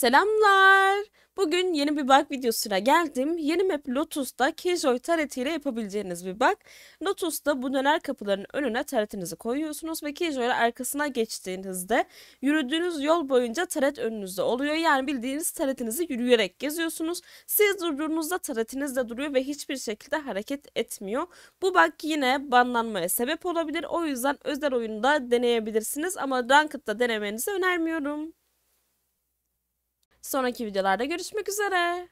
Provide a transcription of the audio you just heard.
Selamlar. Bugün yeni bir bug videosuna geldim. Yeni map Lotus'ta Killjoy taretiyle yapabileceğiniz bir bug. Lotus'ta bu döner kapıların önüne taretinizi koyuyorsunuz ve Killjoy'la arkasına geçtiğinizde yürüdüğünüz yol boyunca taret önünüzde oluyor. Yani bildiğiniz taretinizi yürüyerek geziyorsunuz. Siz durduğunuzda taretiniz de duruyor ve hiçbir şekilde hareket etmiyor. Bu bug yine banlanmaya sebep olabilir. O yüzden özel oyunda deneyebilirsiniz ama Ranked'da denemenizi önermiyorum. Sonraki videolarda görüşmek üzere.